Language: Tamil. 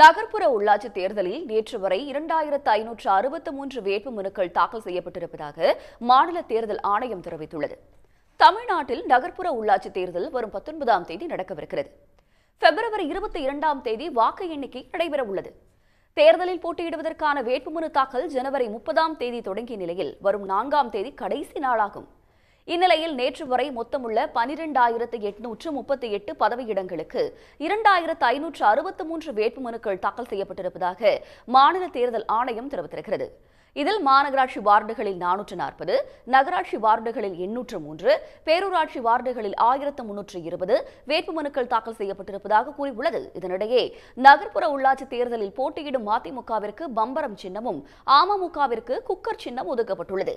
நகர்ப்புற உள்ளாட்சி தேர்தலில் நேற்று வரை இரண்டாயிரத்து ஐநூற்று அறுபத்து மூன்று வேட்பு மனுக்கள் தாக்கல் செய்யப்பட்டிருப்பதாக மாநில தேர்தல் ஆணையம் தெரிவித்துள்ளது தமிழ்நாட்டில் நகர்ப்புற உள்ளாட்சி தேர்தல் வரும் பத்தொன்பதாம் தேதி நடக்கவிருக்கிறது பிப்ரவரி இருபத்தி இரண்டாம் தேதி வாக்கு எண்ணிக்கை நடைபெற உள்ளது தேர்தலில் போட்டியிடுவதற்கான வேட்புமனு தாக்கல் ஜனவரி முப்பதாம் தேதி தொடங்கிய நிலையில் வரும் நான்காம் தேதி கடைசி நாளாகும் இந்நிலையில் நேற்று வரை மொத்தமுள்ள பனிரெண்டாயிரத்து எட்நூற்று முப்பத்தி எட்டு பதவியிடங்களுக்கு இரண்டாயிரத்து ஐநூற்று அறுபத்தி மூன்று வேட்புமனுக்கள் தாக்கல் செய்யப்பட்டிருப்பதாக மாநில தேர்தல் ஆணையம் தெரிவித்திருக்கிறது இதில் மாநகராட்சி வார்டுகளில் நானூற்று நாற்பது நகராட்சி வார்டுகளில் எண்ணூற்று மூன்று பேரூராட்சி வார்டுகளில் ஆயிரத்து முன்னூற்று இருபது வேட்புமனுக்கள் தாக்கல் செய்யப்பட்டிருப்பதாக கூறியுள்ளது இதனிடையே நகர்ப்புற உள்ளாட்சி தேர்தலில் போட்டியிடும் மதிமுகவிற்கு பம்பரம் சின்னமும் அமமுகவிற்கு குக்கர் சின்னம் ஒதுக்கப்பட்டுள்ளது